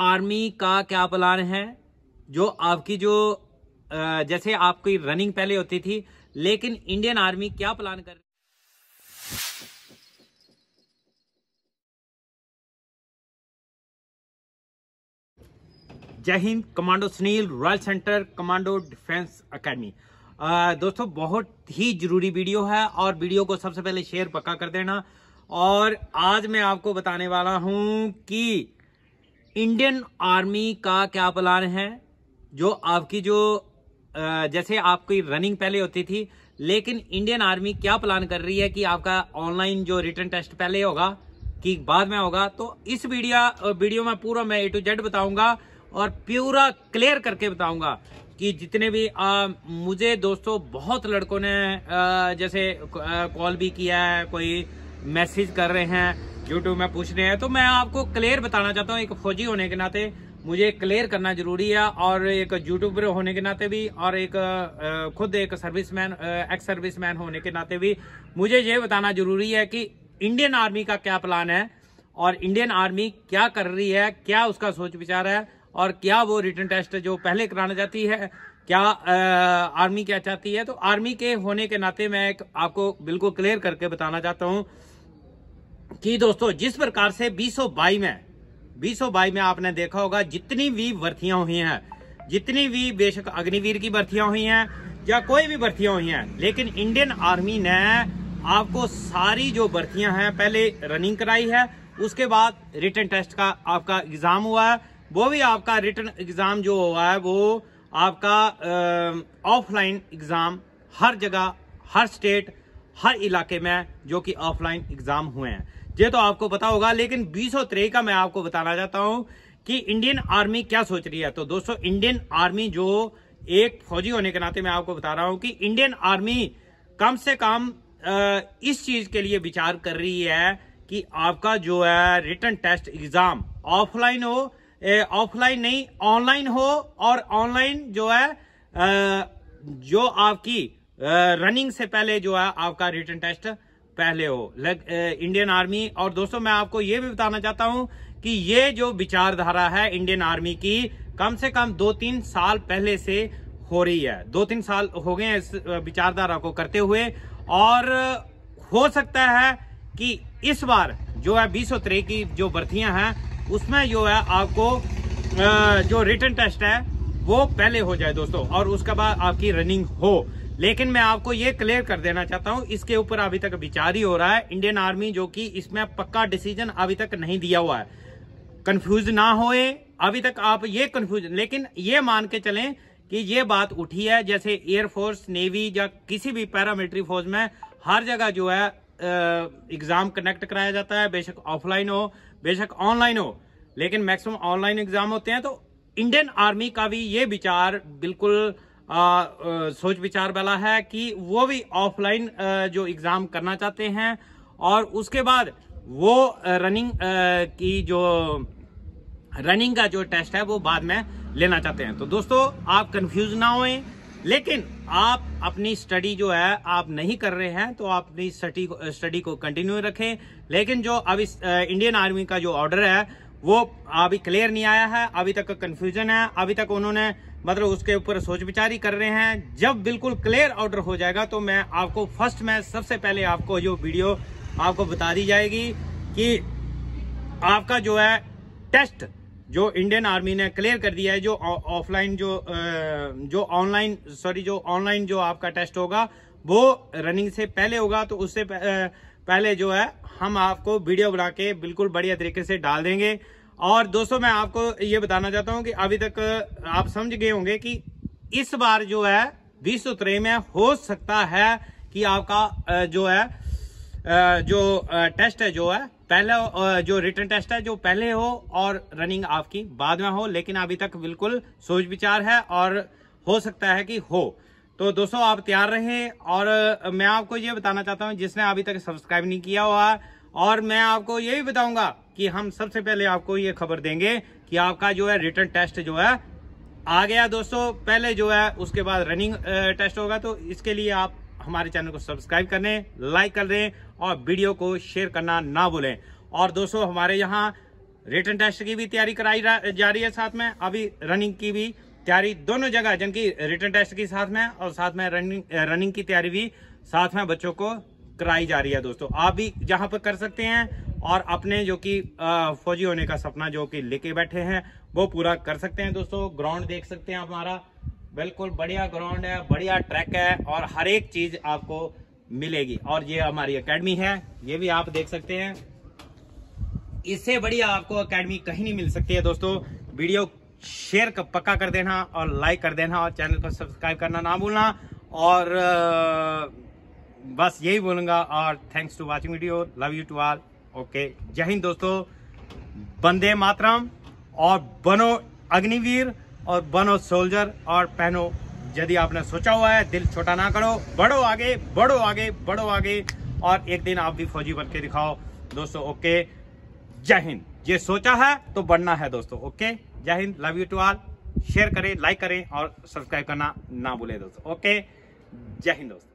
army का क्या plan है जो आपकी जो जैसे आपकी रनिंग पहले होती थी लेकिन इंडियन आर्मी क्या प्लान कर जय हिंद commando Sunil royal centre commando defence academy दोस्तों बहुत ही ज़रूरी वीडियो है और वीडियो को सबसे पहले शेयर पक्का कर देना और आज मैं आपको बताने वाला हूं कि इंडियन आर्मी का क्या प्लान है जो आपकी जो जैसे आपकी रनिंग पहले होती थी लेकिन इंडियन आर्मी क्या प्लान कर रही है कि आपका ऑनलाइन जो रिटर्न टेस्ट पहले होगा कि बाद में होगा तो इस वीडियो वीडियो में पूरा मैं ए टू जेड बताऊंगा और पूरा क्लियर करके बताऊंगा कि जितने भी आ, मुझे दोस्तों बहुत लड़कों ने आ, जैसे कॉल भी किया है कोई मैसेज कर रहे हैं यूट्यूब में पूछ रहे हैं तो मैं आपको क्लियर बताना चाहता हूँ एक फौजी होने के नाते मुझे क्लियर करना जरूरी है और एक यूट्यूबर होने के नाते भी और एक खुद एक सर्विसमैन एक्स सर्विसमैन होने के नाते भी मुझे ये बताना जरूरी है कि इंडियन आर्मी का क्या प्लान है और इंडियन आर्मी क्या कर रही है क्या उसका सोच विचार है और क्या वो रिटर्न टेस्ट जो पहले कराना चाहती है क्या आ, आर्मी क्या चाहती है तो आर्मी के होने के नाते मैं आपको बिल्कुल क्लियर करके बताना चाहता हूँ कि दोस्तों जिस प्रकार से बीस में बीस में आपने देखा होगा जितनी भी भर्तियां हुई हैं जितनी भी बेशक अग्निवीर की भर्तियां हुई हैं या कोई भी भर्तियां हुई हैं लेकिन इंडियन आर्मी ने आपको सारी जो भर्तियां हैं पहले रनिंग कराई है उसके बाद रिटर्न टेस्ट का आपका एग्जाम हुआ है वो भी आपका रिटर्न एग्जाम जो हुआ है वो आपका ऑफलाइन एग्जाम हर जगह हर स्टेट हर इलाके में जो कि ऑफलाइन एग्जाम हुए हैं ये तो आपको पता होगा लेकिन बीस और का मैं आपको बताना चाहता हूँ कि इंडियन आर्मी क्या सोच रही है तो दोस्तों इंडियन आर्मी जो एक फौजी होने के नाते मैं आपको बता रहा हूं कि इंडियन आर्मी कम से कम इस चीज के लिए विचार कर रही है कि आपका जो है रिटर्न टेस्ट एग्जाम ऑफलाइन हो ऑफलाइन नहीं ऑनलाइन हो और ऑनलाइन जो है जो आपकी रनिंग से पहले जो है आपका रिटर्न टेस्ट पहले हो लग, ए, इंडियन आर्मी और दोस्तों मैं आपको ये भी बताना चाहता हूँ कि ये जो विचारधारा है इंडियन आर्मी की कम से कम दो तीन साल पहले से हो रही है दो तीन साल हो गए इस विचारधारा को करते हुए और हो सकता है कि इस बार जो है बीस की जो भर्तियां हैं उसमें जो है आपको जो रिटर्न टेस्ट है वो पहले हो जाए दोस्तों और उसके बाद आपकी रनिंग हो लेकिन मैं आपको ये क्लियर कर देना चाहता हूँ इसके ऊपर अभी तक विचार ही हो रहा है इंडियन आर्मी जो कि इसमें पक्का डिसीजन अभी तक नहीं दिया हुआ है कंफ्यूज ना होए अभी तक आप ये कन्फ्यूज लेकिन ये मान के चले कि ये बात उठी है जैसे एयरफोर्स नेवी या किसी भी पैरामिलिट्री फोर्स में हर जगह जो है एग्जाम कनेक्ट कराया जाता है बेशक ऑफलाइन हो बेशक ऑनलाइन हो लेकिन मैक्सिमम ऑनलाइन एग्जाम होते हैं तो इंडियन आर्मी का भी ये विचार बिल्कुल आ, सोच विचार वाला है कि वो भी ऑफलाइन जो एग्ज़ाम करना चाहते हैं और उसके बाद वो रनिंग की जो रनिंग का जो टेस्ट है वो बाद में लेना चाहते हैं तो दोस्तों आप कंफ्यूज ना होएं लेकिन आप अपनी स्टडी जो है आप नहीं कर रहे हैं तो आप अपनी स्टडी को स्टडी को कंटिन्यू रखें लेकिन जो अभी इंडियन आर्मी का जो ऑर्डर है वो अभी क्लियर नहीं आया है अभी तक कंफ्यूजन है अभी तक उन्होंने मतलब उसके ऊपर सोच विचार ही कर रहे हैं जब बिल्कुल क्लियर ऑर्डर हो जाएगा तो मैं आपको फर्स्ट में सबसे पहले आपको जो वीडियो आपको बता दी जाएगी कि आपका जो है टेस्ट जो इंडियन आर्मी ने क्लियर कर दिया है जो ऑफलाइन जो जो ऑनलाइन सॉरी जो ऑनलाइन जो आपका टेस्ट होगा वो रनिंग से पहले होगा तो उससे पहले जो है हम आपको वीडियो बना के बिल्कुल बढ़िया तरीके से डाल देंगे और दोस्तों मैं आपको ये बताना चाहता हूँ कि अभी तक आप समझ गए होंगे कि इस बार जो है बीस त्रे में हो सकता है कि आपका जो है जो टेस्ट है जो है पहले जो रिटर्न टेस्ट है जो पहले हो और रनिंग आपकी बाद में हो लेकिन अभी तक बिल्कुल सोच विचार है और हो सकता है कि हो तो दोस्तों आप तैयार रहें और मैं आपको ये बताना चाहता हूँ जिसने अभी तक सब्सक्राइब नहीं किया हुआ और मैं आपको यही बताऊंगा कि हम सबसे पहले आपको ये खबर देंगे कि आपका जो है रिटर्न टेस्ट जो है आ गया दोस्तों पहले जो है उसके बाद रनिंग टेस्ट होगा तो इसके लिए आप हमारे चैनल को सब्सक्राइब कर लें लाइक कर लें और वीडियो को शेयर करना ना भूलें और दोस्तों हमारे यहाँ रिटर्न टेस्ट की भी तैयारी कराई जा रही है साथ में अभी रनिंग की भी तैयारी दोनों जगह जिनकी रिटर्न टेस्ट के साथ में और साथ में रनिंग रनिंग की तैयारी भी साथ में बच्चों को कराई जा रही है दोस्तों आप भी जहां पर कर सकते हैं और अपने जो कि फौजी होने का सपना जो कि लेके बैठे हैं वो पूरा कर सकते हैं दोस्तों ग्राउंड देख सकते हैं हमारा बिल्कुल बढ़िया ग्राउंड है बढ़िया ट्रैक है और हर एक चीज आपको मिलेगी और ये हमारी अकेडमी है ये भी आप देख सकते हैं इससे बढ़िया आपको अकेडमी कहीं नहीं मिल सकती है दोस्तों वीडियो शेयर पक्का कर देना और लाइक कर देना और चैनल को सब्सक्राइब करना ना भूलना और बस यही बोलूंगा और thanks to watching video love you to all okay जय हिंद दोस्तों बंदे मातरम और बनो अग्निवीर और बनो सोल्जर और पहनो यदि आपने सोचा हुआ है दिल छोटा ना करो बढ़ो आगे बढ़ो आगे बढ़ो आगे और एक दिन आप भी फौजी बन के दिखाओ दोस्तों ओके जय हिंद ये सोचा है तो बढ़ना है दोस्तों ओके जय हिंद love you to all share करें लाइक करें और सब्सक्राइब करना ना भूलें दोस्तों ओके जय हिंद दोस्तों